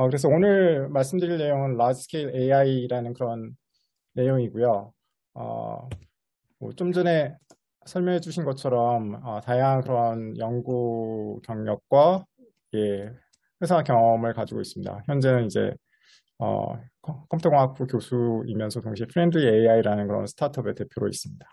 어, 그래서 오늘 말씀드릴 내용은 large scale AI라는 그런 내용이고요. 어, 뭐좀 전에 설명해 주신 것처럼 어, 다양한 그런 연구 경력과 예, 회사 경험을 가지고 있습니다. 현재는 이제 어, 컴퓨터공학부 교수이면서 동시에 프렌드 AI라는 그런 스타트업의 대표로 있습니다.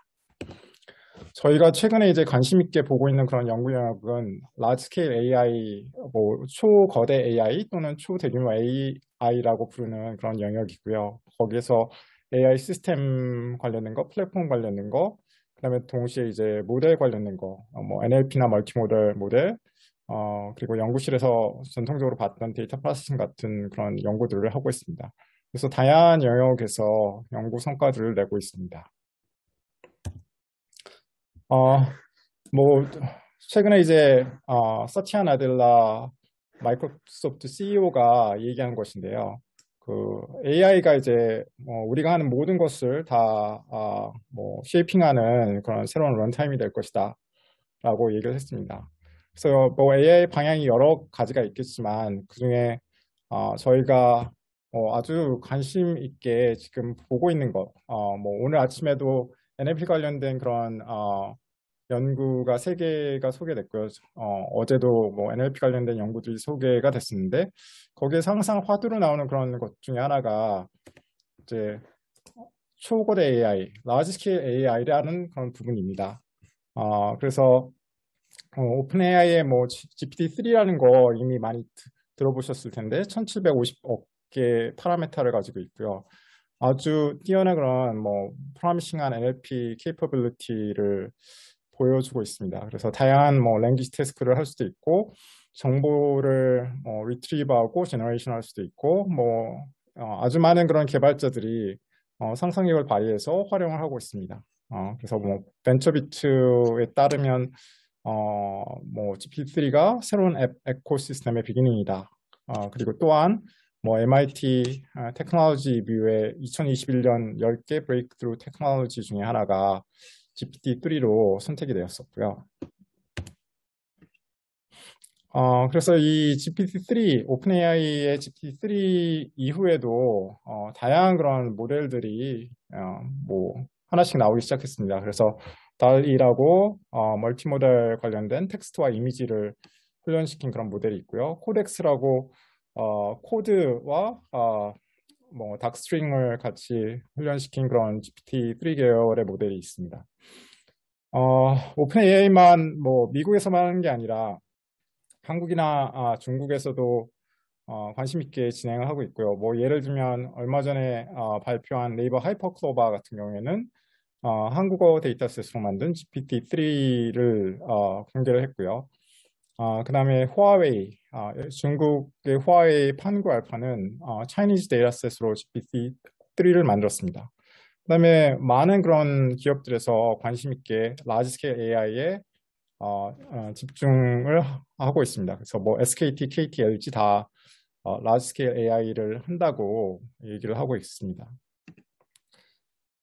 저희가 최근에 이제 관심 있게 보고 있는 그런 연구 영역은 라지 스케일 AI, 뭐 초거대 AI 또는 초대규모 AI라고 부르는 그런 영역이고요. 거기에서 AI 시스템 관련된 거, 플랫폼 관련된 거, 그다음에 동시에 이제 모델 관련된 거, 어, 뭐 NLP나 멀티모델 모델, 어, 그리고 연구실에서 전통적으로 봤던 데이터 프로세싱 같은 그런 연구들을 하고 있습니다. 그래서 다양한 영역에서 연구 성과들을 내고 있습니다. 어, 뭐 최근에 이제 어, 사티아 나델라 마이크로소프트 CEO가 얘기한 것인데요. 그 AI가 이제 어, 우리가 하는 모든 것을 다뭐 어, 뭐 쉐이핑하는 그런 새로운 런타임이 될 것이다라고 얘기를 했습니다. 그래서 뭐 AI 방향이 여러 가지가 있겠지만 그 중에 어, 저희가 뭐 아주 관심 있게 지금 보고 있는 것, 어, 뭐 오늘 아침에도 n l p 관련된 그런 어, 연구가 세 개가 소개됐고요. 어, 제도뭐 NLP 관련된 연구들이 소개가 됐었는데 거기에서 항상 화두로 나오는 그런 것 중에 하나가 이제 초고대 AI, 라지 스케일 AI라는 그런 부분입니다. 어, 그래서 어, 오픈 AI의 뭐 GPT-3라는 거 이미 많이 들어보셨을 텐데 1,750억 개 파라메타를 가지고 있고요. 아주 뛰어난 그런 뭐 프라미싱한 NLP 케이퍼빌리티를 보여주고 있습니다. 그래서 다양한 뭐 랭귀지 테스크를할 수도 있고 정보를 뭐 리트리브하고 제너레이션 할 수도 있고 뭐 어, 아주 많은 그런 개발자들이 어, 상상력을 발휘해서 활용을 하고 있습니다. 어, 그래서 뭐 벤처비트에 따르면 어, 뭐 GPT-3가 새로운 앱 에코시스템의 비기닝이다. 어, 그리고 또한 뭐 MIT 아, 테크놀로지 뷰의 2021년 10개 브레이크드루 테크놀로지 중에 하나가 GPT-3로 선택이 되었었고요. 어, 그래서 이 GPT-3, 오픈AI의 GPT-3 이후에도 어, 다양한 그런 모델들이 어, 뭐 하나씩 나오기 시작했습니다. 그래서 달이라고 어, 멀티모델 관련된 텍스트와 이미지를 훈련시킨 그런 모델이 있고요. 코덱스라고 어, 코드와 어, 뭐 닥스트링을 같이 훈련시킨 그런 GPT-3 계열의 모델이 있습니다. 어, 오픈 AI만 뭐 미국에서만 하는 게 아니라 한국이나 아, 중국에서도 어, 관심 있게 진행을 하고 있고요. 뭐 예를 들면 얼마 전에 어, 발표한 네이버 하이퍼클로바 같은 경우에는 어, 한국어 데이터셋으로 만든 GPT-3를 어, 공개를 했고요. 어, 그 다음에 후아웨이, 어, 중국의 후아웨이 판과 알파는 어, Chinese dataset으로 GPT-3를 만들었습니다. 그 다음에 많은 그런 기업들에서 관심 있게 라지 스케일 AI에 어, 어, 집중을 하고 있습니다. 그래서 뭐 SKT, KT, LG 다 어, 라지 스케일 AI를 한다고 얘기를 하고 있습니다.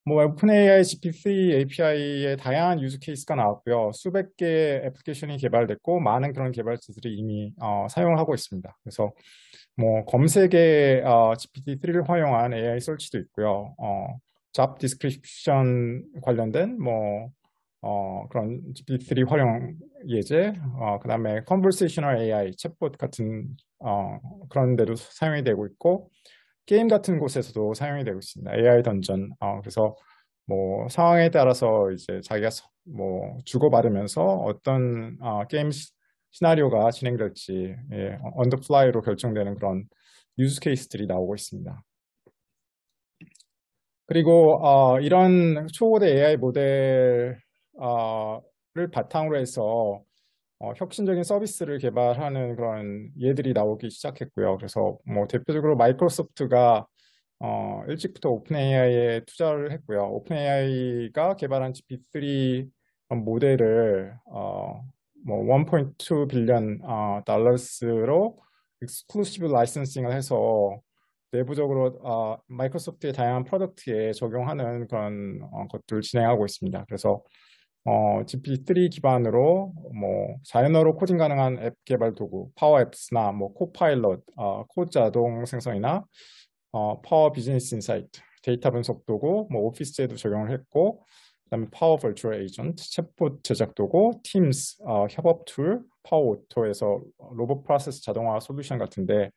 뭐바일 오픈AI GPT API의 다양한 유즈 케이스가 나왔고요. 수백 개의 애플리케이션이 개발됐고 많은 그런 개발자들이 이미 어, 사용을 하고 있습니다. 그래서 뭐 검색에 어, GPT-3를 활용한 AI 설치도 있고요. 어, 잡 디스크립션 관련된 뭐 어, 그런 GPT-3 활용 예제, 어, 그 다음에 컨버세이셔널 AI, 챗봇 같은 어, 그런 데도 사용이 되고 있고 게임 같은 곳에서도 사용이 되고 있습니다. AI 던전. 어, 그래서 뭐 상황에 따라서 이제 자기가 뭐 주고받으면서 어떤 어, 게임 시나리오가 진행될지 예, 언더 플라이로 결정되는 그런 유스 케이스들이 나오고 있습니다. 그리고 어, 이런 초고대 AI 모델을 어, 바탕으로 해서 어, 혁신적인 서비스를 개발하는 그런 예들이 나오기 시작했고요. 그래서 뭐 대표적으로 마이크로소프트가 어, 일찍부터 오픈 AI에 투자를 했고요. 오픈 AI가 개발한 g p 3 모델을 어, 뭐1.2 빌리언 어, 달러스로 익스클루시브 라이선싱을 해서 내부적으로 어, 마이크로소프트의 다양한 프로덕트에 적용하는 그런 어, 것들을 진행하고 있습니다. 그래서 어, GPT-3 기반으로 뭐 자연어로 코딩 가능한 앱 개발 도구, 파워 앱스나 뭐 코파일럿, 어, 코드 자동 생성이나 어, 파워 비즈니스 인사이트, 데이터 분석 도구, 뭐 오피스에도 적용을 했고 그다음에 파워 버추얼 에이전트, 챗봇 제작 도구, 팀스 어, 협업 툴, 파워 오토에서 로봇 프로세스 자동화 솔루션 같은데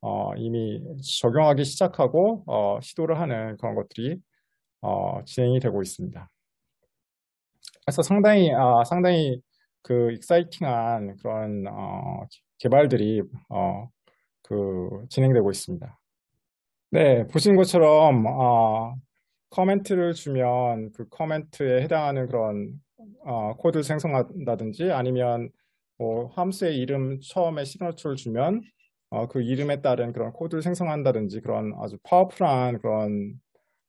어, 이미 적용하기 시작하고 어, 시도를 하는 그런 것들이 어, 진행이 되고 있습니다. 그래서 상당히 아, 상당히 그 익사이팅한 그런 어, 개발들이 어, 그 진행되고 있습니다. 네, 보신 것처럼 어, 커멘트를 주면 그 커멘트에 해당하는 그런 어, 코드를 생성한다든지 아니면 뭐 함수의 이름 처음에 시그널처를 주면 어, 그 이름에 따른 그런 코드를 생성한다든지 그런 아주 파워풀한 그런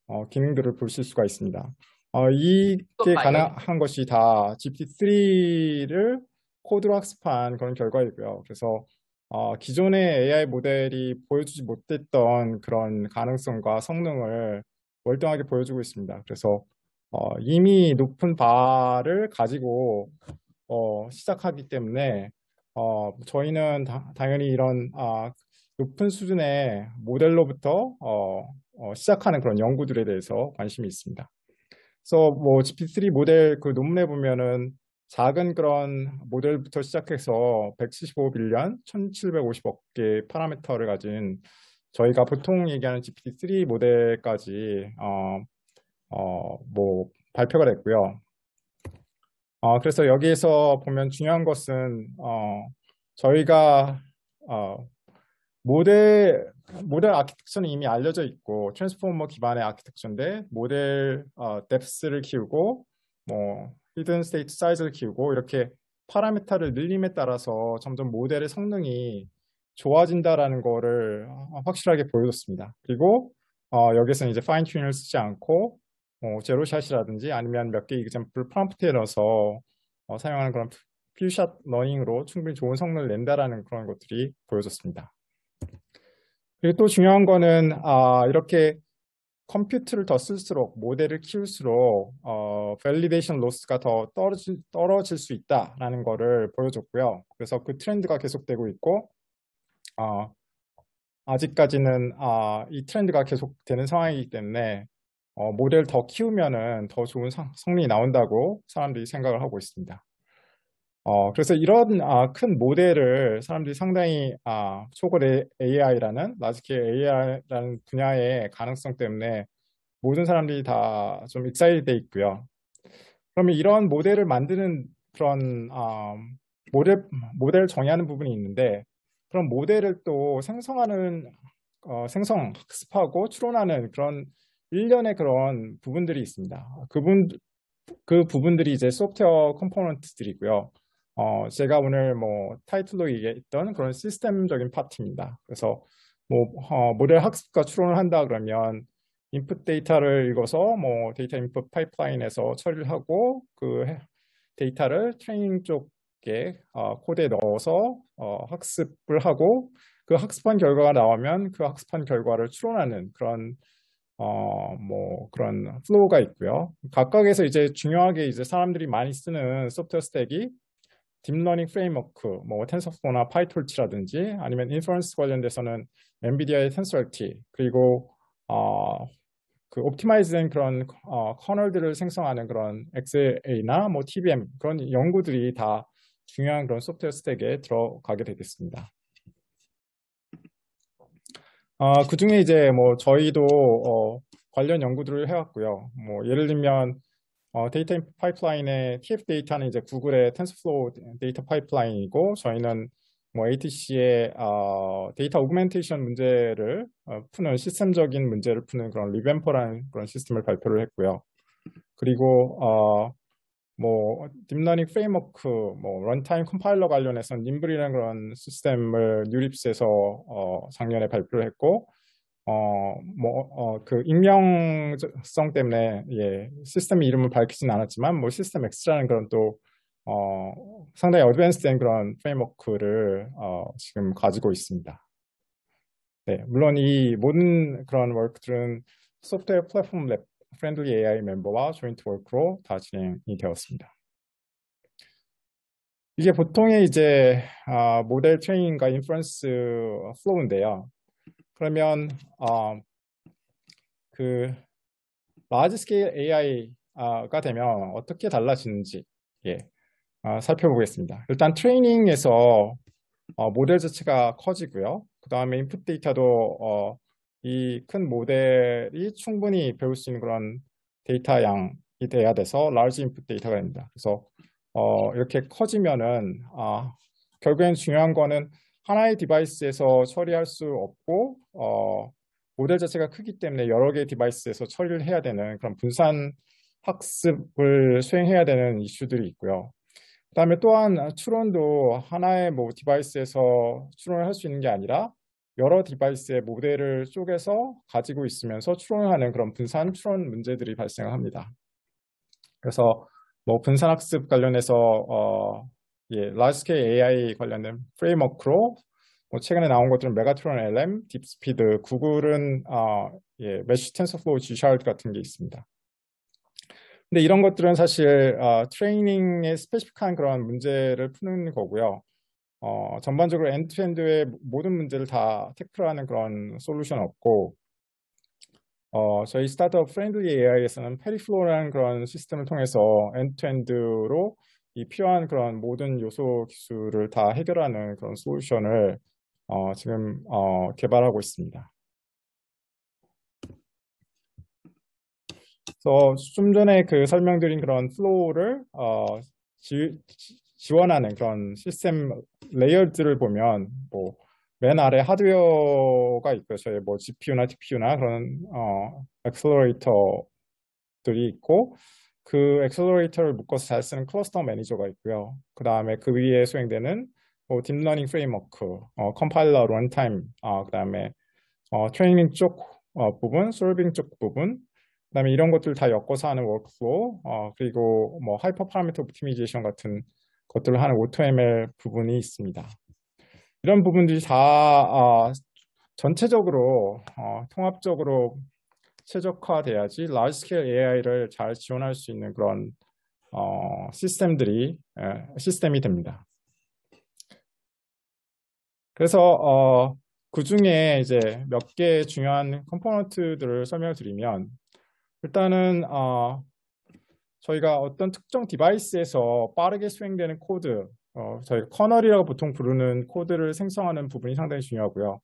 어, 기능들을 보실 수가 있습니다. 어, 이게 가능한 것이 다 GPT-3를 코드로 학습한 그런 결과이고요. 그래서 어, 기존의 AI 모델이 보여주지 못했던 그런 가능성과 성능을 월등하게 보여주고 있습니다. 그래서 어, 이미 높은 바를 가지고 어, 시작하기 때문에 어, 저희는 다, 당연히 이런 아, 높은 수준의 모델로부터 어, 어, 시작하는 그런 연구들에 대해서 관심이 있습니다. 그래서 뭐 GPT-3 모델 그 논문에 보면은 작은 그런 모델부터 시작해서 175빌리언, 1750억 개의 파라미터를 가진 저희가 보통 얘기하는 GPT-3 모델까지 어, 어, 뭐 발표가 됐고요. 어, 그래서 여기에서 보면 중요한 것은 어, 저희가 어, 모델 모델 아키텍처는 이미 알려져 있고 트랜스포머 기반의 아키텍처인데 모델 어, 뎁스를 키우고 뭐 히든 스테이트 사이즈를 키우고 이렇게 파라미터를 늘림에 따라서 점점 모델의 성능이 좋아진다라는 거를 확실하게 보여줬습니다. 그리고 어, 여기서는 이제 파인 튜닝을 쓰지 않고 어, 제로샷이라든지 아니면 몇개 이그젠플 프롬프트에 넣어서 어, 사용하는 그런 퓨샷 러닝으로 충분히 좋은 성능을 낸다라는 그런 것들이 보여졌습니다. 그리고 또 중요한 거는 아, 이렇게 컴퓨터를 더 쓸수록 모델을 키울수록 어, 밸리데이션 로스가 더 떨어질, 떨어질 수 있다라는 거를 보여줬고요. 그래서 그 트렌드가 계속되고 있고 어, 아직까지는 아, 이 트렌드가 계속되는 상황이기 때문에 어, 모델 더키우면더 좋은 성능이 나온다고 사람들이 생각을 하고 있습니다. 어, 그래서 이런 아, 큰 모델을 사람들이 상당히 아, 초골 AI라는 라스케일 AI라는 분야의 가능성 때문에 모든 사람들이 다 좀 익사이드돼 있고요. 그러면 이런 모델을 만드는 그런 아, 모델 모델을 정의하는 부분이 있는데 그런 모델을 또 생성하는 어, 생성 학습하고 추론하는 그런 일련의 그런 부분들이 있습니다. 그분 그 부분들이 이제 소프트웨어 컴포넌트들이고요. 어, 제가 오늘 뭐 타이틀로 얘기했던 그런 시스템적인 파트입니다. 그래서 뭐 어, 모델 학습과 추론을 한다 그러면 인풋 데이터를 읽어서 뭐 데이터 인풋 파이프라인에서 처리를 하고 그 데이터를 트레이닝 쪽에 어, 코드에 넣어서 어, 학습을 하고 그 학습한 결과가 나오면 그 학습한 결과를 추론하는 그런 어, 뭐 그런 플로우가 있고요. 각각에서 이제 중요하게 이제 사람들이 많이 쓰는 소프트웨어 스택이 딥러닝 프레임워크, 뭐텐서포나 파이톨치라든지 아니면 인퍼런스 관련돼서는 엔비디아의 텐서얼티 그리고 어, 그 옵티마이즈된 그런 어, 커널들을 생성하는 그런 XA나 뭐 TBM 그런 연구들이 다 중요한 그런 소프트웨어 스택에 들어가게 되겠습니다. 어, 그 중에 이제 뭐 저희도 어, 관련 연구들을 해왔고요. 뭐 예를 들면 어, 데이터 파이프라인의 TF 데이터는 이제 구글의 텐스플로우 데이터 파이프라인이고 저희는 뭐 ATC의 어, 데이터 오그멘테이션 문제를 어, 푸는 시스템적인 문제를 푸는 그런 리벤퍼라는 그런 시스템을 발표를 했고요. 그리고 어, 뭐 딥러닝 프레임워크, 뭐 런타임 컴파일러 관련해서는 님블이라는 그런 시스템을 뉴립스에서 어, 작년에 발표를 했고 어뭐어그 익명성 때문에 예 시스템 이름을 밝히진 않았지만 뭐 시스템 X라는 그런 또 어, 상당히 어드밴스된 그런 프레임워크를 어, 지금 가지고 있습니다. 네, 물론 이 모든 그런 워크들은 소프트웨어 플랫폼 랩 프렌들리 AI 멤버와 조인트 워크로 다 진행이 되었습니다. 이게 보통의 이제 아, 모델 트레이닝과 인퍼런스 플로우인데요. 그러면 어, 그 라지 스케일 AI가 되면 어떻게 달라지는지 예, 어, 살펴보겠습니다. 일단 트레이닝에서 어, 모델 자체가 커지고요. 그 다음에 인풋 데이터도 어, 이큰 모델이 충분히 배울 수 있는 그런 데이터 양이 돼야 돼서 라지 인풋 데이터가 됩니다. 그래서 어, 이렇게 커지면은 아, 결국엔 중요한 거는 하나의 디바이스에서 처리할 수 없고 어, 모델 자체가 크기 때문에 여러 개의 디바이스에서 처리를 해야 되는 그런 분산 학습을 수행해야 되는 이슈들이 있고요. 그다음에 또한 추론도 하나의 뭐 디바이스에서 추론을 할 수 있는 게 아니라 여러 디바이스의 모델을 쪼개서 가지고 있으면서 추론하는 그런 분산 추론 문제들이 발생합니다. 그래서 뭐 분산학습 관련해서 어, 예, 라스케 AI 관련된 프레임워크로 뭐 최근에 나온 것들은 메가트론 LM, 딥스피드, 구글은 어, 예, 메쉬 텐서플로우 g s h a r 같은 게 있습니다. 근데 이런 것들은 사실 어, 트레이닝에 스페시픽한 그런 문제를 푸는 거고요. 어, 전반적으로 엔트엔드의 모든 문제를 다 태클하는 그런 솔루션 없고 어, 저희 스타트업 프렌들리 AI에서는 페리플로라는 그런 시스템을 통해서 엔트엔드로 이 필요한 그런 모든 요소 기술을 다 해결하는 그런 솔루션을 어, 지금 어, 개발하고 있습니다. 그래서 좀 전에 그 설명드린 그런 플로우를 어, 지, 지원하는 그런 시스템 레이어들을 보면 뭐맨 아래 하드웨어가 있고요. 저희 뭐 GPU나 TPU나 그런 어, 엑셀러레이터들이 있고 그 엑셀러레이터를 묶어서 잘 쓰는 클러스터 매니저가 있고요. 그 다음에 그 위에 수행되는 뭐 딥러닝 프레임워크, 어, 컴파일러 런타임, 어, 그 다음에 어, 트레이닝 쪽 어, 부분, 솔빙 쪽 부분, 그 다음에 이런 것들 다 엮어서 하는 워크플로우, 어, 그리고 뭐 하이퍼 파라미터 옵티미제이션 같은 것들을 하는 오토 m l 부분이 있습니다. 이런 부분들이 다 어, 전체적으로 어, 통합적으로 최적화돼야지 large scale AI를 잘 지원할 수 있는 그런 어, 시스템들이 예, 시스템이 됩니다. 그래서 어, 그 중에 이제 몇 개의 중요한 컴포넌트들을 설명을 드리면 일단은 어, 저희가 어떤 특정 디바이스에서 빠르게 수행되는 코드, 어, 저희 커널이라고 보통 부르는 코드를 생성하는 부분이 상당히 중요하고요.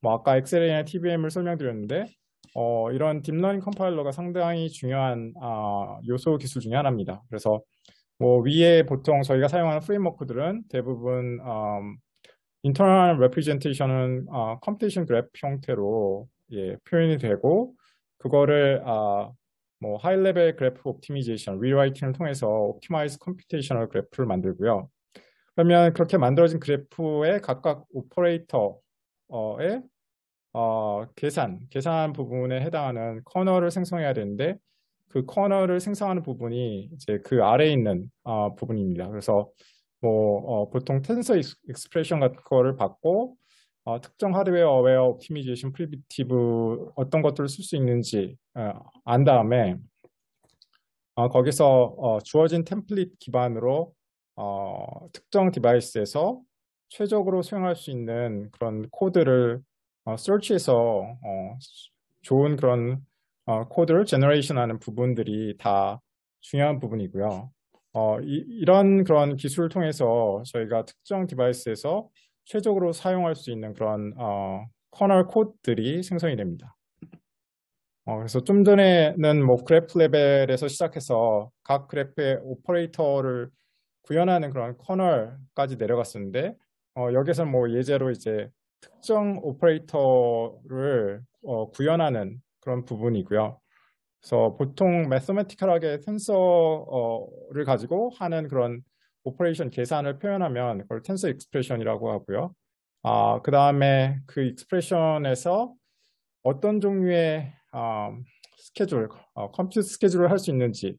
뭐 아까 엑셀이나 TVM을 설명드렸는데 어, 이런 딥러닝 컴파일러가 상당히 중요한 어, 요소 기술 중의 하나입니다. 그래서 뭐 위에 보통 저희가 사용하는 프레임워크들은 대부분 인터널 레프리젠테이션은 컴퓨테이션 그래프 형태로 예, 표현이 되고 그거를 어, 뭐 하이 레벨 그래프 옵티미제이션, 리라이팅을 통해서 옵티마이즈 컴퓨테이셔널 그래프를 만들고요. 그러면 그렇게 만들어진 그래프의 각각 오퍼레이터의 어, 계산, 계산 부분에 해당하는 커널을 생성해야 되는데 그 커널을 생성하는 부분이 이제 그 아래에 있는 어, 부분입니다. 그래서 뭐 어, 보통 텐서 익스프레션 같은 거를 받고 어, 특정 하드웨어 어웨어 옵티미제이션 프리비티브 어떤 것들을 쓸 수 있는지 어, 안 다음에 어, 거기서 어, 주어진 템플릿 기반으로 어, 특정 디바이스에서 최적으로 수행할 수 있는 그런 코드를 어, s 치에서 어, 좋은 그런 어, 코드를 제너레이션하는 부분들이 다 중요한 부분이고요. 어, 이, 런 그런 기술을 통해서 저희가 특정 디바이스에서 최적으로 사용할 수 있는 그런 어, 커널 코드들이 생성이 됩니다. 어, 그래서 좀 전에는 뭐 그래프 레벨에서 시작해서 각 그래프의 오퍼레이터를 구현하는 그런 커널까지 내려갔었는데 어, 여기서 뭐 예제로 이제 특정 오퍼레이터를 어, 구현하는 그런 부분이고요. 그래서 보통 매서매티컬하게 텐서를 가지고 하는 그런 오퍼레이션 계산을 표현하면 그걸 텐서 익스프레션이라고 하고요. 아, 그 다음에 그 익스프레션에서 어떤 종류의 어, 스케줄, 어, 컴퓨터 스케줄을 할 수 있는지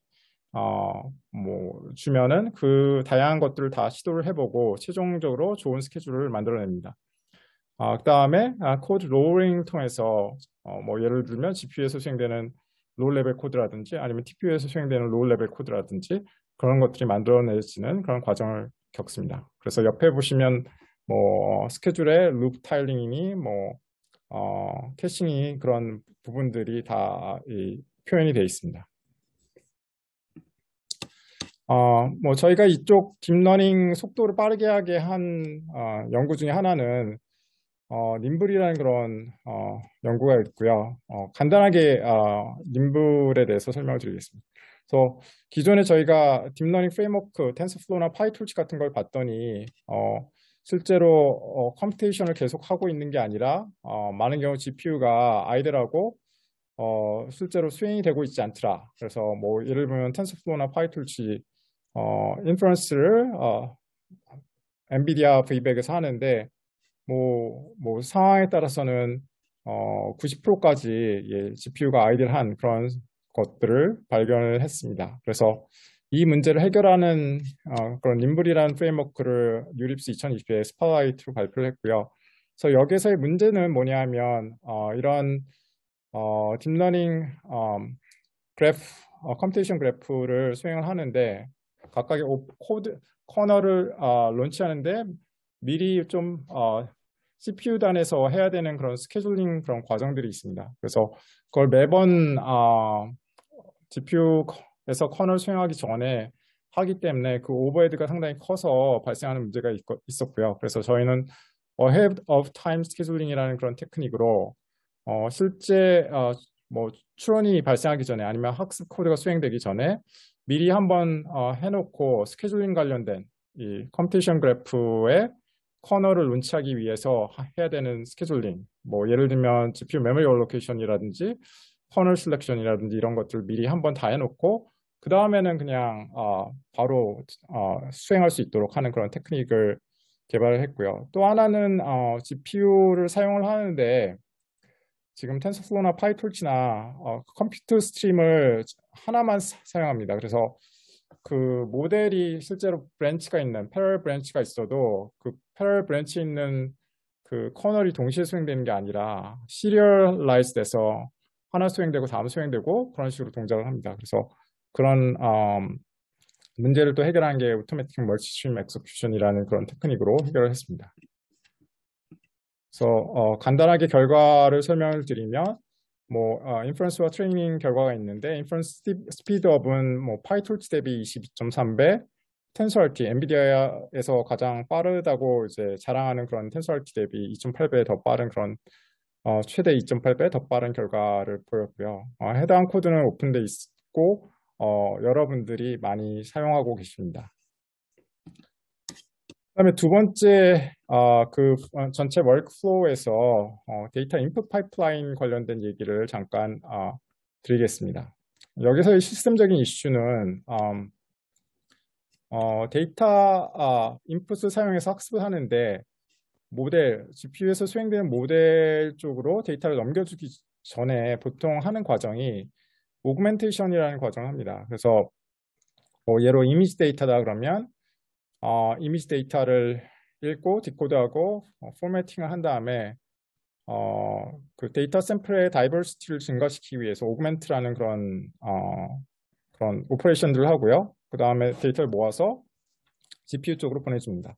어, 뭐 주면은 그 다양한 것들을 다 시도를 해보고 최종적으로 좋은 스케줄을 만들어냅니다. 어, 아, 그 다음에 아, 코드 로우링을 통해서 어, 뭐 예를 들면 GPU에서 수행되는 롤 레벨 코드라든지 아니면 TPU에서 수행되는 롤 레벨 코드라든지 그런 것들이 만들어내지는 그런 과정을 겪습니다. 그래서 옆에 보시면 뭐 스케줄에 룹 타일링이니 뭐 어, 캐싱이 그런 부분들이 다 이, 표현이 되어 있습니다. 어, 뭐 저희가 이쪽 딥러닝 속도를 빠르게 하게 한 어, 연구 중에 하나는 어, 님블이라는 그런 어, 연구가 있고요. 어, 간단하게 어, 님블에 대해서 설명을 드리겠습니다. 그래서 기존에 저희가 딥러닝 프레임워크, 텐서플로우나 파이툴치 같은 걸 봤더니 어, 실제로 어, 컴퓨테이션을 계속 하고 있는 게 아니라 어, 많은 경우 GPU가 아이들하고 어, 실제로 수행이 되고 있지 않더라. 그래서 뭐 예를 들면 텐서플로우나 파이툴치 어, 인프런스를 어, 엔비디아 V100에서 하는데 뭐, 뭐 상황에 따라서는 어, 90%까지 예, GPU가 아이들한 그런 것들을 발견을 했습니다. 그래서 이 문제를 해결하는 어, 그런 인물이라는 프레임워크를 유립스 2020에 스파라이트로 발표를 했고요. 그래서 여기서의 문제는 뭐냐면 어, 이런 어, 딥러닝 어, 그래프, 어, 컴퓨테이션 그래프를 수행을 하는데 각각의 코드 커널을 어, 론치하는데 미리 좀 어, CPU 단에서 해야 되는 그런 스케줄링 그런 과정들이 있습니다. 그래서 그걸 매번 어, GPU에서 커널 수행하기 전에 하기 때문에 그 오버헤드가 상당히 커서 발생하는 문제가 있, 있었고요. 그래서 저희는 ahead of time scheduling이라는 그런 테크닉으로 어, 실제 어, 뭐 추론이 발생하기 전에 아니면 학습 코드가 수행되기 전에 미리 한번 어, 해놓고 스케줄링 관련된 이 컴퓨테이션 그래프의 커널을 논치하기 위해서 해야 되는 스케줄링 뭐 예를 들면 GPU 메모리 얼로케이션이라든지 커널 셀렉션이라든지 이런 것들 미리 한번 다 해놓고 그 다음에는 그냥 어, 바로 어, 수행할 수 있도록 하는 그런 테크닉을 개발을 했고요. 또 하나는 어, GPU를 사용을 하는데 지금 텐서플로나 파이톨치나 어, 컴퓨터 스트림을 하나만 사, 사용합니다. 그래서 그 모델이 실제로 브랜치가 있는 패럴 브랜치가 있어도 그 패럴 브랜치 있는 그 커널이 동시에 수행되는 게 아니라 시리얼라이즈 돼서 하나 수행되고 다음 수행되고 그런 식으로 동작을 합니다. 그래서 그런 음, 문제를 또 해결한 게 오토매틱 멀티스트림 엑스큐션이라는 그런 테크닉으로 해결을 했습니다. 그래서 어, 간단하게 결과를 설명을 드리면 뭐 어, 인퍼런스와 트레이닝 결과가 있는데 인퍼런스 스피드업은 뭐 파이톨 스 대비 22.3배, 텐서얼티 엔비디아에서 가장 빠르다고 이제 자랑하는 그런 텐서 r t 대비 2.8배 더 빠른 그런 어, 최대 2.8배 더 빠른 결과를 보였고요. 어, 해당 코드는 오픈돼 있고 어, 여러분들이 많이 사용하고 계십니다. 그다음에 두 번째 어, 그 어, 전체 월크플로우에서 어, 데이터 인풋 파이프라인 관련된 얘기를 잠깐 드리겠습니다. 여기서의 시스템적인 이슈는 음, 어, 데이터 아, 인풋을 사용해서 학습을 하는데 모델, GPU에서 수행되는 모델 쪽으로 데이터를 넘겨주기 전에 보통 하는 과정이 오그멘테이션이라는 과정을 합니다. 그래서 뭐 예로 이미지 데이터다 그러면 어, 이미지 데이터를 읽고 디코드하고 어, 포매팅을 한 다음에 어, 그 데이터 샘플의 다이버시티를 증가시키기 위해서 오그멘트라는 그런 어, 그런 오퍼레이션들을 하고요. 그 다음에 데이터를 모아서 GPU 쪽으로 보내줍니다.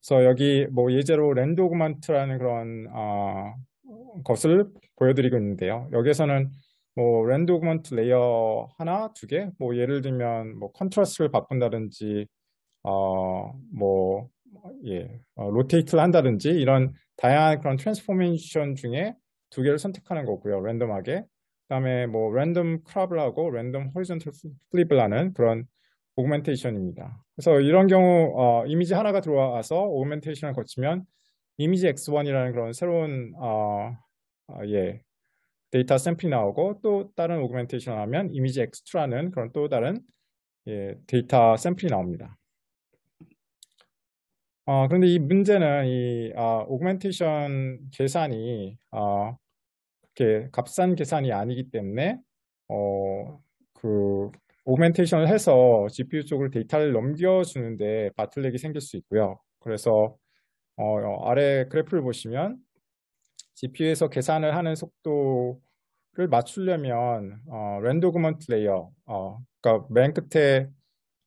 그래서 여기 뭐 예제로 랜드오그먼트라는 그런 어, 것을 보여드리고 있는데요. 여기에서는 뭐랜오그먼트 레이어 하나, 두 개, 뭐 예를 들면 뭐 컨트라스트를 바꾼다든지 어 뭐 예, 어, 로테이트를 한다든지 이런 다양한 그런 트랜스포메이션 중에 두 개를 선택하는 거고요. 랜덤하게. 그다음에 뭐 랜덤 크랍을 하고 랜덤 호리존털 플립을 하는 그런 오그멘테이션입니다. 그래서 이런 경우 어, 이미지 하나가 들어와서 오그멘테이션을 거치면 이미지 X1이라는 그런 새로운 어, 어, 예, 데이터 샘플이 나오고 또 다른 오그멘테이션을 하면 이미지 X2라는 그런 또 다른 예, 데이터 샘플이 나옵니다. 어, 그런데 이 문제는 이 어, 오그멘테이션 계산이 어, 그렇게 값싼 계산이 아니기 때문에 어, 그 오멘테이션을 해서 GPU 쪽으로 데이터를 넘겨주는데 바틀렉이 생길 수 있고요. 그래서 어, 아래 그래프를 보시면 GPU에서 계산을 하는 속도를 맞추려면 어, 랜오그먼트 레이어, 어, 그러니까 맨 끝에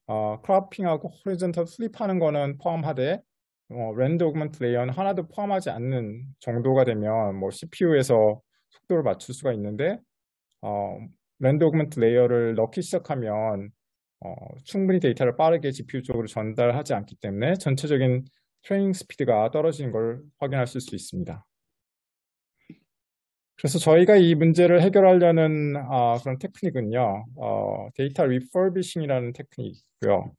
어, 크라핑하고 호리젠털 슬립하는 거는 포함하되 어, 랜오그먼트 레이어는 하나도 포함하지 않는 정도가 되면 뭐 CPU에서 속도를 맞출 수가 있는데 어, 랜드 오그먼트 레이어를 넣기 시작하면 어, 충분히 데이터를 빠르게 GPU 쪽으로 전달하지 않기 때문에 전체적인 트레이닝 스피드가 떨어지는 걸 확인하실 수 있습니다. 그래서 저희가 이 문제를 해결하려는 어, 그런 테크닉은요. 어, 데이터 리퍼비싱이라는 테크닉이고요.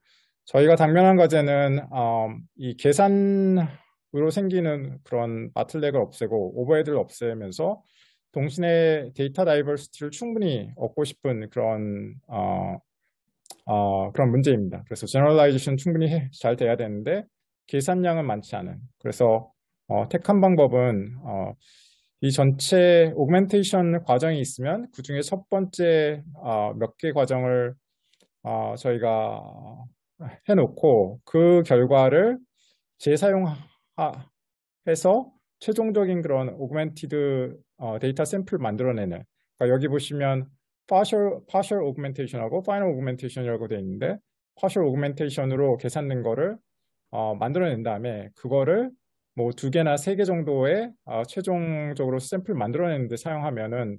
저희가 당면한 과제는 어, 이 계산으로 생기는 그런 마틀렉을 없애고 오버헤드를 없애면서 동신의 데이터 다이버시티를 충분히 얻고 싶은 그런 어, 어, 그런 문제입니다. 그래서 제너럴라이제이션 충분히 잘 돼야 되는데 계산량은 많지 않은. 그래서 어, 택한 방법은 어, 이 전체 오그멘테이션 과정이 있으면 그 중에 첫 번째 어, 몇개 과정을 어, 저희가 해놓고 그 결과를 재사용해서 최종적인 그런 오그멘티드 어, 데이터 샘플 만들어내는 그러니까 여기 보시면 partial, partial augmentation하고 final augmentation이라고 되어 있는데 partial augmentation으로 계산된 거를 어, 만들어낸 다음에 그거를 뭐 두 개나 세 개 정도의 어, 최종적으로 샘플 만들어내는데 사용하면은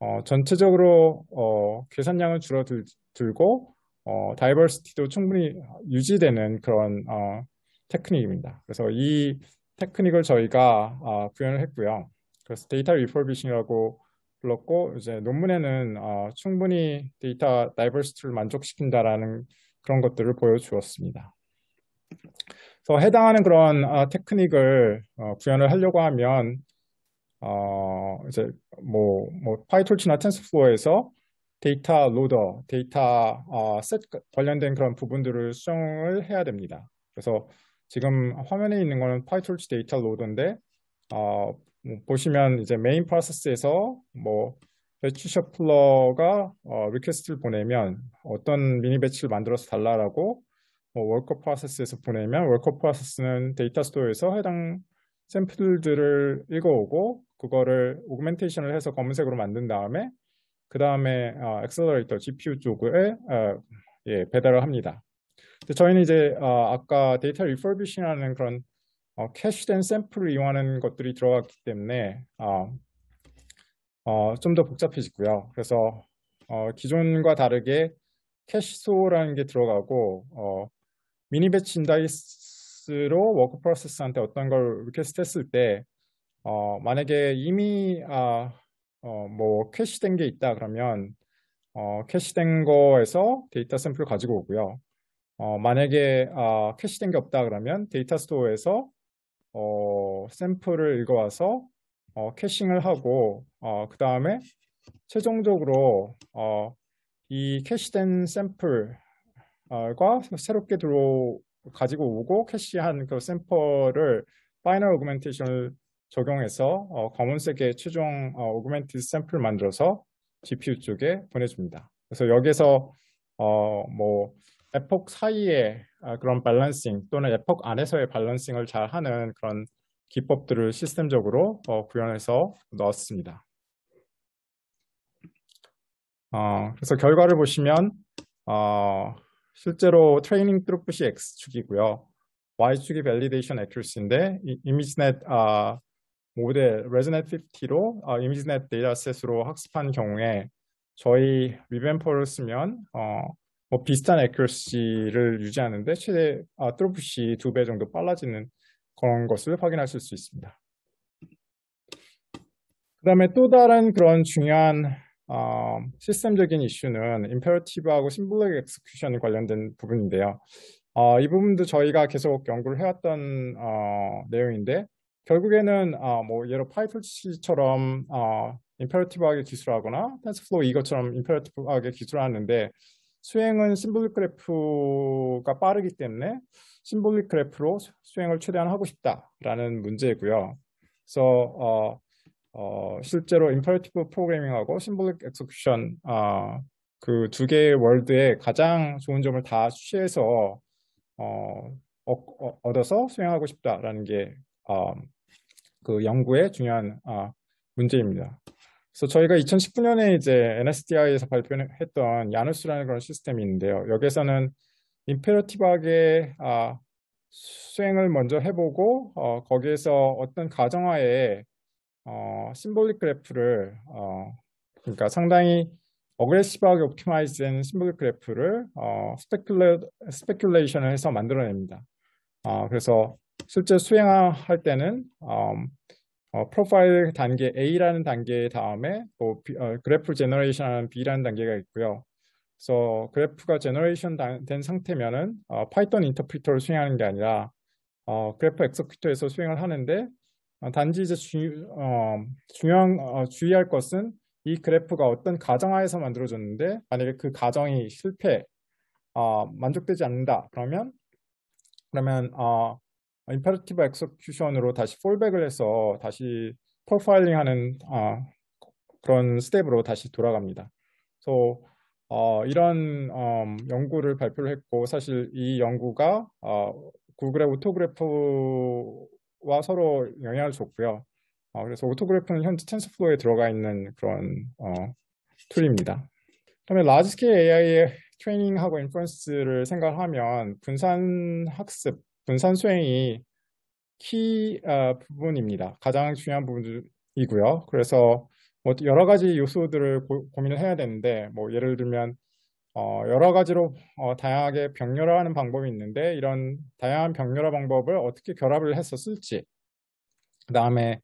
어, 전체적으로 어, 계산량은 줄어들고 어, 다이버시티도 충분히 유지되는 그런 어, 테크닉입니다. 그래서 이 테크닉을 저희가 어, 구현을 했고요. 그래서 데이터 리포비싱이라고 불렀고 이제 논문에는 어, 충분히 데이터 다이버시티를 만족시킨다라는 그런 것들을 보여주었습니다. 그래서 해당하는 그런 어, 테크닉을 어, 구현을 하려고 하면 어, 이제 뭐, 뭐 파이톨치나 텐스플로에서 데이터 로더, 데이터 어, 셋 관련된 그런 부분들을 수정을 해야 됩니다. 그래서 지금 화면에 있는 거는 파이톨치 데이터 로더인데 어, 음, 보시면 이제 메인 프로세스에서 뭐 배치 셔플러가 어, 리퀘스트를 보내면 어떤 미니 배치를 만들어서 달라라고 뭐 월커 프로세스에서 보내면 월커 프로세스는 데이터 스토어에서 해당 샘플들을 읽어오고 그거를 오그멘테이션을 해서 검은색으로 만든 다음에 그 다음에 어, 엑셀러레이터 GPU 쪽에 어, 예, 배달을 합니다. 저희는 이제 어, 아까 데이터 리퍼비싱이라는 그런 어, 캐시된 샘플을 이용하는 것들이 들어갔기 때문에 아, 어, 어, 좀더 복잡해지고요. 그래서 어, 기존과 다르게 캐시소라는 게 들어가고 어, 미니배치 인다이스로 워크 프로세스한테 어떤 걸 리퀘스트 했을 때 어, 만약에 이미 아, 어, 뭐 캐시된 게 있다 그러면 어, 캐시된 거에서 데이터 샘플을 가지고 오고요. 어, 만약에 어, 아, 캐시된 게 없다 그러면 데이터 스토어에서 어, 샘플을 읽어와서 어, 캐싱을 하고 어, 그 다음에 최종적으로 어, 이 캐시된 샘플과 새롭게 들어 가지고 오고 캐시한 그 샘플을 파이널 오그멘테이션을 적용해서 어, 검은색의 최종 어, 오그멘티드 샘플을 만들어서 GPU 쪽에 보내줍니다. 그래서 여기서 어, 뭐 에폭 사이에 아, 그런 밸런싱 또는 에폭 안에서의 밸런싱을 잘 하는 그런 기법들을 시스템적으로 어, 구현해서 넣었습니다. 어, 그래서 결과를 보시면 어, 실제로 트레이닝 트루풋이 X축이고요. Y축이 밸리데이션 액큐러시인데 이미지넷 아, 모델 레즈넷 50로 아, 이미지넷 데이터셋으로 학습한 경우에 저희 리뱀퍼를 쓰면 어, 뭐 비슷한 에큐러시를 유지하는데 최대 아, 트로프시 두 배 정도 빨라지는 그런 것을 확인하실 수 있습니다. 그 다음에 또 다른 그런 중요한 어, 시스템적인 이슈는 i m p e r a t i v e 하고 symbolic e x 심볼릭 엑스큐션 관련된 부분인데요. 어, 이 부분도 저희가 계속 연구를 해왔던 어, 내용인데 결국에는 어, 뭐 예로 파이프치처럼 어, a t i v e 하게 기술하거나 텐스플로우 이것처럼 i m p e r a t i v e 하게 기술하는데 수행은 심볼릭 그래프가 빠르기 때문에 심볼릭 그래프로 수행을 최대한 하고 싶다라는 문제고요. 그래서 어, 어, 실제로 임퍼러티브 프로그래밍하고 심볼릭 엑소큐션 어, 그두 개의 월드에 가장 좋은 점을 다 취해서 어, 어, 얻어서 수행하고 싶다라는 게그 어, 그 연구의 중요한 어, 문제입니다. 그래서 저희가 2019년에 이제 NSDI에서 발표했던 야누스라는 그런 시스템이 있는데요. 여기에서는 임페러티브하게 아, 수행을 먼저 해보고 어, 거기에서 어떤 가정화의 어, 심볼릭 그래프를 어, 그러니까 상당히 어그레시브하게 옵티마이즈된 심볼릭 그래프를 어, 스페큘레, 스페큘레이션을 해서 만들어냅니다. 어, 그래서 실제 수행할 때는 음, 어, 프로파일 단계 A라는 단계 다음에 뭐 B, 어, 그래프 제너레이션하는 B라는 단계가 있고요. 그래서 그래프가 제너레이션 된 상태면은 어, 파이썬 인터프리터를 수행하는 게 아니라 어, 그래프 엑서큐터에서 수행을 하는데 어, 단지 이제 주, 어, 중요한 어, 주의할 것은 이 그래프가 어떤 가정하에서 만들어졌는데 만약에 그 가정이 실패, 어, 만족되지 않는다 그러면 그러면 어, 임페르티브 엑서큐션으로 다시 폴백을 해서 다시 프로파일링하는 아, 어, 그런 스텝으로 다시 돌아갑니다. 그래서 어, 이런 음, 연구를 발표를 했고 사실 이 연구가 어, 구글의 오토그래프와 서로 영향을 줬고요. 어, 그래서 오토그래프는 현재 텐서플로에 들어가 있는 그런 툴입니다. 어, 그다음에 라지스케일 AI의 트레이닝하고 인퍼런스를 생각하면 분산 학습 분산 수행이 키 어, 부분입니다. 가장 중요한 부분이고요. 그래서 뭐 여러 가지 요소들을 고, 민을 해야 되는데 뭐 예를 들면 어, 여러 가지로 어, 다양하게 병렬화하는 방법이 있는데 이런 다양한 병렬화 방법을 어떻게 결합을 해서 쓸지 그 다음에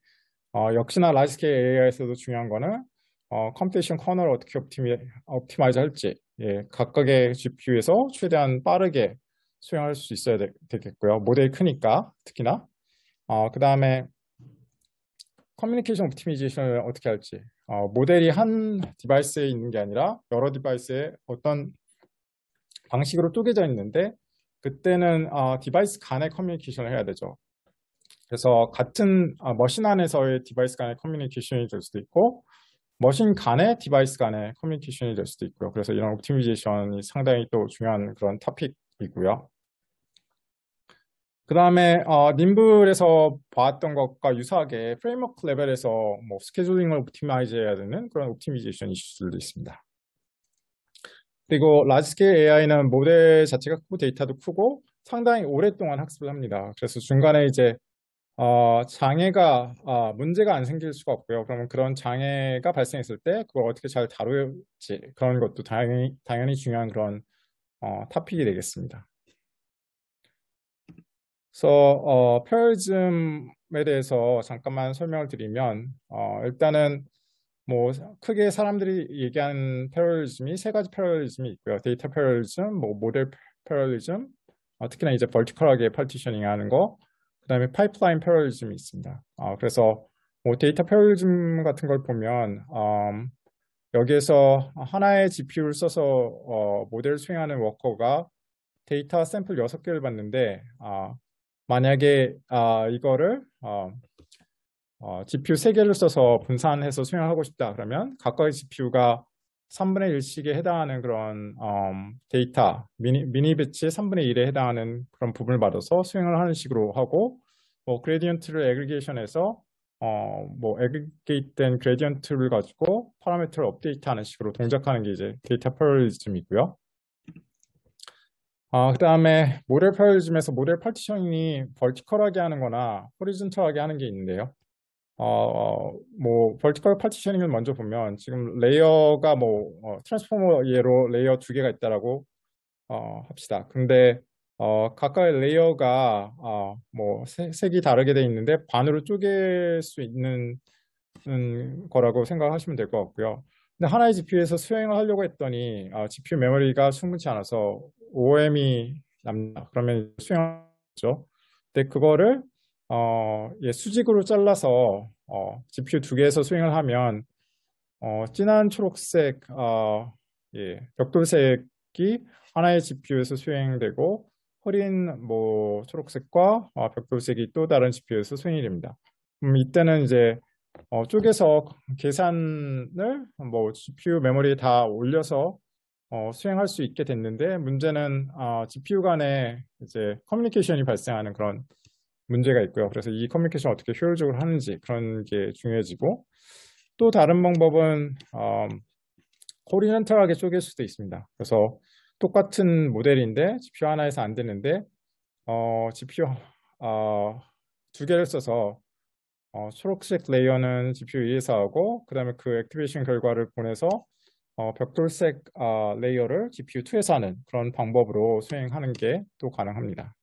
어, 역시나 라이스케일 AI에서도 중요한 거는 어, 컴퓨테이션 커널을 어떻게 옵티미, 옵티마이즈 할지 예, 각각의 GPU에서 최대한 빠르게 수용할 수 있어야 되, 겠고요 모델이 크니까 특히나 어, 그 다음에 커뮤니케이션 옵티미제이션을 어떻게 할지 어, 모델이 한 디바이스에 있는 게 아니라 여러 디바이스에 어떤 방식으로 쪼개져 있는데 그때는 어, 디바이스 간의 커뮤니케이션을 해야 되죠. 그래서 같은 어, 머신 안에서의 디바이스 간의 커뮤니케이션이 될 수도 있고 머신 간의 디바이스 간의 커뮤니케이션이 될 수도 있고요. 그래서 이런 옵티미제이션이 상당히 또 중요한 그런 토픽이고요. 그 다음에 어, 님블에서 봤던 것과 유사하게 프레임워크 레벨에서 뭐 스케줄링을 옵티마이즈 해야 되는 그런 옵티미제이션 이슈들도 있습니다. 그리고 라지스케일 AI는 모델 자체가 크고 데이터도 크고 상당히 오랫동안 학습을 합니다. 그래서 중간에 이제 어, 장애가 어, 문제가 안 생길 수가 없고요. 그러면 그런 장애가 발생했을 때 그걸 어떻게 잘 다룰지 그런 것도 당연히, 당연히 중요한 그런 어, 타픽이 되겠습니다. 그래서 어, 페어리즘에 대해서 잠깐만 설명을 드리면 어, 일단은 뭐 크게 사람들이 얘기하는 페어리즘이 세 가지 페어리즘이 있고요. 데이터 페어리즘, 뭐 모델 페어리즘, 어, 특히나 이제 벌티컬하게 파티셔닝 하는 거, 그다음에 파이프라인 페어리즘이 있습니다. 어, 그래서 뭐 데이터 페어리즘 같은 걸 보면 음, 여기에서 하나의 GPU를 써서 어, 모델을 수행하는 워커가 데이터 샘플 6개를 봤는데 어, 아, 만약에 아, 이거를 어, 어, GPU 3개를 써서 분산해서 수행하고 싶다 그러면 각각의 GPU가 3분의 1씩에 해당하는 그런 음, 데이터, 미니, 배치 3분의 1에 해당하는 그런 부분을 받아서 수행을 하는 식으로 하고 뭐 그레디언트를 에그리게이션해서 어, 뭐 에그리게이트된 그레디언트를 가지고 파라미터를 업데이트하는 식으로 동작하는 게 이제 데이터 퍼럴리즘이고요. 아, 그 다음에 모델 파일즘에서 모델 파티션이 벌티컬하게 하는 거나 호리즌털하게 하는 게 있는데요. 어, 뭐, 벌티컬 파티셔닝을 먼저 보면 지금 레이어가 뭐, 어, 트랜스포머 예로 레이어 두 개가 있다라고 어, 합시다. 근데 어, 각각의 레이어가 어, 뭐 색, 이 다르게 돼 있는데 반으로 쪼갤 수 있는 음, 거라고 생각하시면 될 것 같고요. 근데 하나의 GPU에서 수행을 하려고 했더니 어, GPU 메모리가 충분치 않아서 OM이 남나 그러면 수용죠. 근데 그거를 어, 예, 수직으로 잘라서 어, GPU 두 개에서 수행을 하면 어, 진한 초록색 어, 예, 벽돌색이 하나의 GPU에서 수행되고 흐린 뭐 초록색과 어, 벽돌색이 또 다른 GPU에서 수행이 됩니다. 음, 이때는 이제 어, 쪼개서 계산을 뭐 GPU 메모리에 다 올려서 어, 수행할 수 있게 됐는데 문제는 어, GPU 간에 이제 커뮤니케이션이 발생하는 그런 문제가 있고요. 그래서 이 커뮤니케이션 어떻게 효율적으로 하는지 그런 게 중요해지고 또 다른 방법은 어, 호리넌털하게 쪼갤 수도 있습니다. 그래서 똑같은 모델인데 GPU 하나에서 안 되는데 어, GPU 어, 두 개를 써서 어, 초록색 레이어는 GPU 위에서 하고 그 다음에 그 액티베이션 결과를 보내서 어, 벽돌색 어, 레이어를 GPU2에서 하는 그런 방법으로 수행하는 게 또 가능합니다.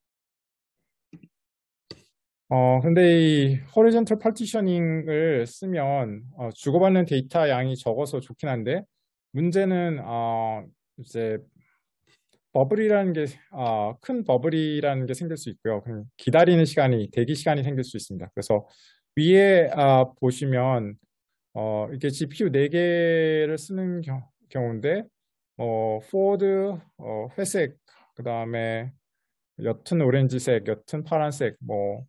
어, 근데 이 horizontal p a r t i t i o n 을 쓰면 어, 주고받는 데이터 양이 적어서 좋긴 한데 문제는 어, 이제 버블이라는 게, 어, 큰 버블이라는 게 생길 수 있고요. 기다리는 시간이, 대기 시간이 생길 수 있습니다. 그래서 위에 어, 보시면 어, 이렇게 GPU 4개를 쓰는 겨, 경우인데 어, 포드 어, 회색 그 다음에 옅은 오렌지색, 옅은 파란색, 뭐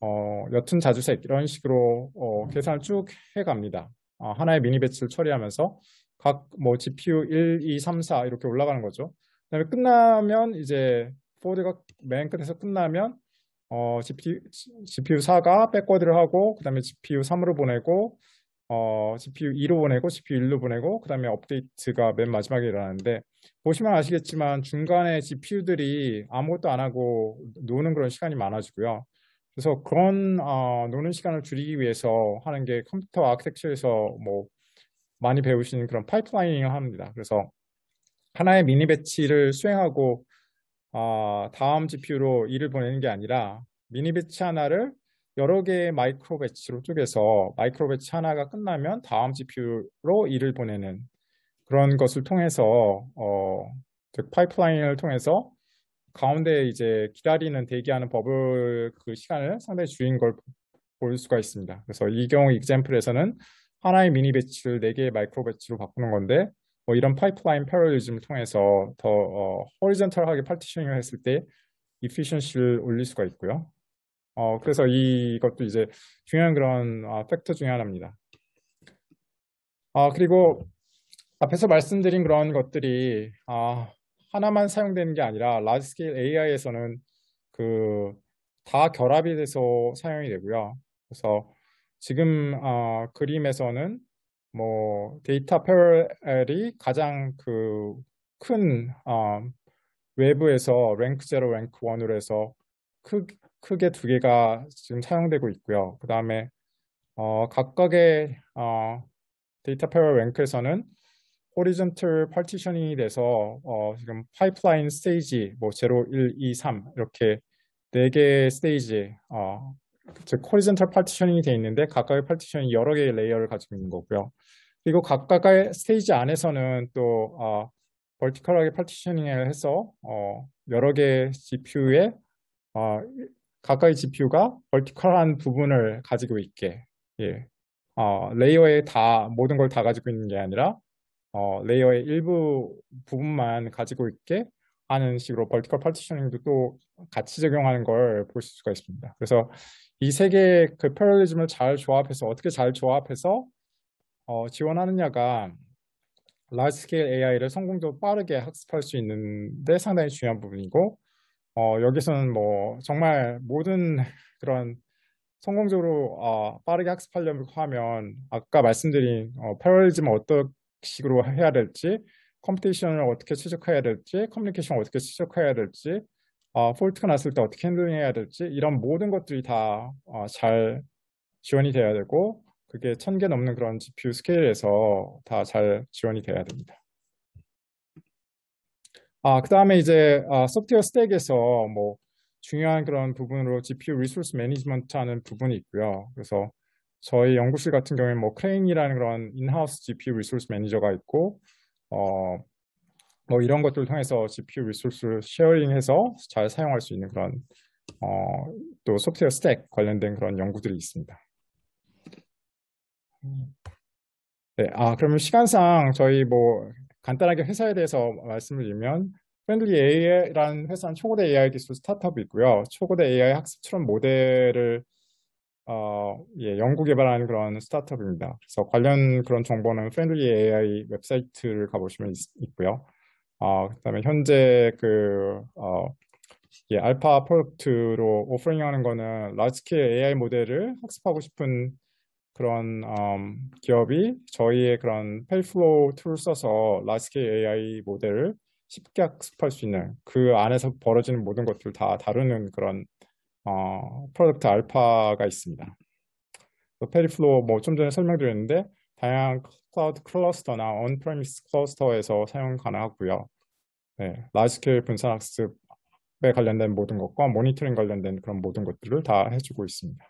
어, 옅은 자주색 이런 식으로 어, 계산을 쭉 해갑니다. 어, 하나의 미니 배치를 처리하면서 각 뭐 GPU 1, 2, 3, 4 이렇게 올라가는 거죠. 그다음에 끝나면 이제 포드가 맨 끝에서 끝나면 어, GPU, GPU 4가 백워드를 하고 그다음에 GPU 3으로 보내고 어, CPU 2로 보내고 CPU 1로 보내고 그 다음에 업데이트가 맨 마지막에 일어나는데 보시면 아시겠지만 중간에 GPU들이 아무것도 안 하고 노는 그런 시간이 많아지고요. 그래서 그런 어, 노는 시간을 줄이기 위해서 하는 게 컴퓨터 아키텍처에서 뭐 많이 배우시는 그런 파이프라이닝을 합니다. 그래서 하나의 미니 배치를 수행하고 어, 다음 GPU로 일을 보내는 게 아니라 미니 배치 하나를 여러 개의 마이크로 배치로 쪼개서 마이크로 배치 하나가 끝나면 다음 GPU로 일을 보내는 그런 것을 통해서 어, 즉 파이프라인을 통해서 가운데 이제 기다리는 대기하는 버블 그 시간을 상당히 줄인 걸 볼 수가 있습니다. 그래서 이 경우 이그젠플에서는 하나의 미니 배치를 네 개의 마이크로 배치로 바꾸는 건데 뭐 이런 파이프라인 패럴리즘을 통해서 더 어, 호리젠털하게 파티셔닝을 했을 때 이피션시를 올릴 수가 있고요. 어, 그래서 이것도 이제 중요한 그런 어, 팩트 중에 하나입니다. 어, 그리고 앞에서 말씀드린 그런 것들이 어, 하나만 사용되는 게 아니라 라지 스케일 AI에서는 그 다 결합이 돼서 사용이 되고요. 그래서 지금 어, 그림에서는 뭐 데이터 페럴이 가장 그큰 어, 외부에서 랭크 제로, 랭크 원으로 해서 크, 크게 두 개가 지금 사용되고 있고요. 그 다음에 어, 각각의 어, 데이터 페어 랭크에서는 h 리젠틀파티 n t 이 돼서 어, 지금 파이프라인 스테이지 뭐 0, 1, 2, 3 이렇게 네 개의 스테이지 어, 즉 h o r i z o n 이돼 있는데 각각의 파티 r t 이 여러 개의 레이어를 가지고 있는 거고요. 그리고 각각의 스테이지 안에서는 또 어, 벌티컬하게 파티셔닝을 해서 어, 여러 개의 GPU에 어, 각각의 GPU가 벌티컬한 부분을 가지고 있게 예. 어, 레이어에 다 모든 걸 다 가지고 있는 게 아니라 어, 레이어의 일부 부분만 가지고 있게 하는 식으로 벌티컬 파티셔닝도 또 같이 적용하는 걸 보실 수가 있습니다. 그래서 이 세 개의 그패러리즘을잘 조합해서 어떻게 잘 조합해서 어, 지원하느냐가 라이스케일 AI를 성공적으로 빠르게 학습할 수 있는데 상당히 중요한 부분이고 어, 여기서는 뭐 정말 모든 그런 성공적으로 어, 빠르게 학습하려고 하면 아까 말씀드린 어, 패러리즘을 어떤 식으로 해야 될지 컴퓨테이션을 어떻게 추적해야 될지 커뮤니케이션을 어떻게 추적해야 될지 어, 폴트가 났을 때 어떻게 핸들링해야 될지 이런 모든 것들이 다잘 어, 지원이 돼야 되고 그게 천 개 넘는 그런 GPU 스케일에서 다 잘 지원이 돼야 됩니다. 아, 그 다음에 이제 아, 소프트웨어 스택에서 뭐 중요한 그런 부분으로 GPU 리소스 매니지먼트 하는 부분이 있고요. 그래서 저희 연구실 같은 경우에 뭐 크레인이라는 그런 인하우스 GPU 리소스 매니저가 있고 어, 뭐 이런 것들을 통해서 GPU 리소스를 쉐어링해서 잘 사용할 수 있는 그런 어, 또 소프트웨어 스택 관련된 그런 연구들이 있습니다. 네, 아 그러면 시간상 저희 뭐 간단하게 회사에 대해서 말씀을 드리면 프렌들리 AI라는 회사는 초고대 AI 기술 스타트업이고요. 초고대 AI 학습 처럼 모델을 어, 예, 연구 개발하는 그런 스타트업입니다. 그래서 관련 그런 정보는 프렌들리 AI 웹사이트를 가보시면 있, 고요 어, 그다음에 현재 그 어, 예, 알파 프로젝트로 오프닝하는 거는 라지스케 AI 모델을 학습하고 싶은 그런 음, 기업이 저희의 그런 페이플로우 툴을 써서 라스케 AI 모델을 쉽게 학습할 수 있는 그 안에서 벌어지는 모든 것들을 다 다루는 그런 어, 프로덕트 알파가 있습니다. 페리플로우 뭐 좀 전에 설명드렸는데 다양한 클라우드 클러스터나 온프레미스 클러스터에서 사용 가능하고요. 네, 라이스케일 분산 학습에 관련된 모든 것과 모니터링 관련된 그런 모든 것들을 다 해주고 있습니다.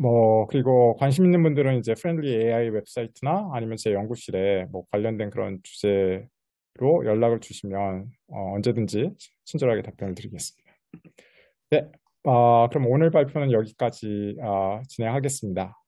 뭐 그리고 관심 있는 분들은 이제 프렌들리 AI 웹사이트나 아니면 제 연구실에 뭐 관련된 그런 주제로 연락을 주시면 어, 언제든지 친절하게 답변을 드리겠습니다. 네, 어, 그럼 오늘 발표는 여기까지 어, 진행하겠습니다.